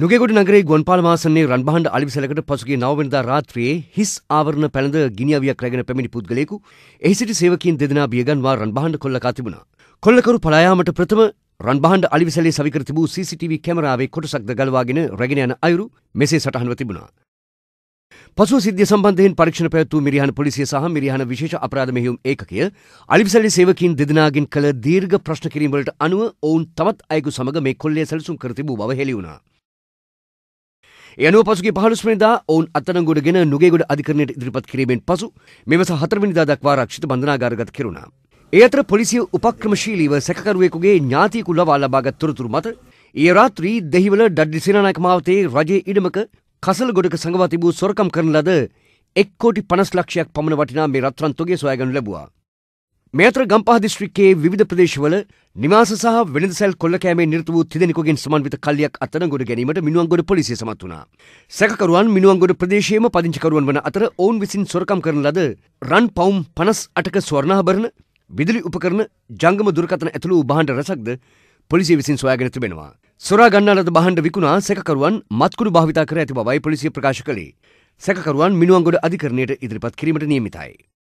නුගෙගොඩ නගරේ ගොන්පාල මාසන්නේ රන්බහඬ අලිවිසලකට පසුගිය නවවැනිදා රාත්‍රියේ හිස් ආවරණ පැළඳ ගිනිඅවියක් රැගෙන පැමිණි පුද්ගලයෙකු එහි සිටි සේවකීන් දෙදෙනා බියගන්වා රන්බහඬ කොල්ලකා තිබුණා. කොල්ලකරු පලා යාමට ප්‍රථම රන්බහඬ අලිවිසලේ සවිකර තිබූ CCTV කැමරාවේ කොටසක්ද ගලවාගෙන රැගෙන යන අයුරු මෙසේ සටහන්ව තිබුණා. පසුව සිද්ධිය සම්බන්ධයෙන් පරීක්ෂණ පැවැත්වූ මිරිහාන පොලිසිය සහ මිරිහාන විශේෂ අපරාධ මෙහෙයුම් ඒකකය අලිවිසල්ලි සේවකීන් දෙදෙනාගෙන් කළ දීර්ඝ ප්‍රශ්න කිරීමවලට අනුව ඔවුන් තවත් අයෙකු සමග මේ කොල්ලය සැලසුම් කර තිබූ බව හෙළි වුණා. ඒ අනුව පසුගේ 15 වෙනිදා ඔවුන් අත්අඩංගුවටගෙන නුගේගොඩ අධිකරණයට ඉදිරිපත් කිරීමෙන් පසු මෙවස 4 වෙනිදා දක්වා ආරක්ෂිත බන්ධනාගාරගත කෙරුණා. ඒ අතර පොලිසිය උපක්‍රමශීලීව සැකකරුවෙකුගේ ඥාතියෙකු ලබා ලබාගත් තොරතුරු මත ඒ රාත්‍රී දෙහිවල ඩඩ්ඩි සේනානායක මාවතේ රජයේ ඉඩමක කසල් ගොඩක සංගවා තිබූ සොරකම් කරන ලද එක් කෝටි පනස් ලක්ෂයක් පමණ වටිනා මේ රත්රන්තුගේ සොයාගනු ලැබවා. මේ අතර ගම්පහ දිස්ත්‍රික්කයේ විවිධ ප්‍රදේශවල නිවාස සහ වෙළඳ සැල් කොල්ලකෑමේ නිරත වූ තිදෙනෙකුගෙන් සමන්විත කල්ලියක් අත්අඩංගුවට ගැනීමට මිනුවන්ගොඩ පොලිසිය සමත් වුණා. සැකකරුවන් මිනුවන්ගොඩ ප්‍රදේශයේම පදිංචිකරුවන් වන අතර ඔවුන් විසින් සොරකම් කරන ලද රන් පවුම් 58ක ස්වර්ණාභරණ, විදුලි උපකරණ, ජංගම දුරකථන ඇතුළු වූ භාණ්ඩ රැසක්ද පොලිසිය විසින් සොයාගෙන තිබෙනවා. සොරා ගන්නා ලද භාණ්ඩ විකුණා සැකකරුවන් මත්කුඩු භාවිතා කර ඇති බවයි පොලිසිය ප්‍රකාශ කළේ. සැකකරුවන් මිනුවන්ගොඩ අධිකරණයට ඉදිරිපත් කිරීමට නියමිතයි.